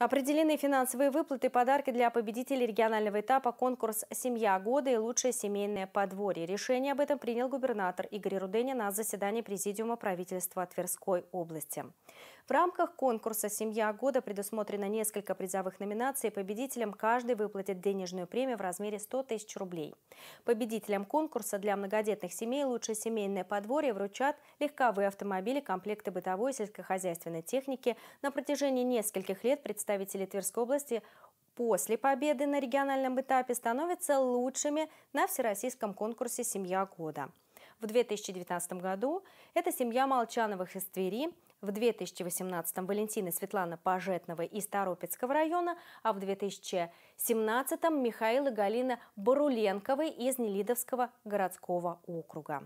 Определенные финансовые выплаты, подарки для победителей регионального этапа конкурс «Семья года» и «Лучшее семейное подворье». Решение об этом принял губернатор Игорь Руденя на заседании Президиума правительства Тверской области. В рамках конкурса «Семья года» предусмотрено несколько призовых номинаций. Победителям каждый выплатит денежную премию в размере 100 тысяч рублей. Победителям конкурса для многодетных семей «Лучшее семейное подворье» вручат легковые автомобили, комплекты бытовой и сельскохозяйственной техники. На протяжении нескольких лет представители представители Тверской области после победы на региональном этапе становятся лучшими на всероссийском конкурсе «Семья года». В 2019 году это семья Молчановых из Твери, в 2018 м Валентина Светлана Пожетнова из Торопецкого района, а в 2017 м Михаила Галина Баруленковой из Нелидовского городского округа.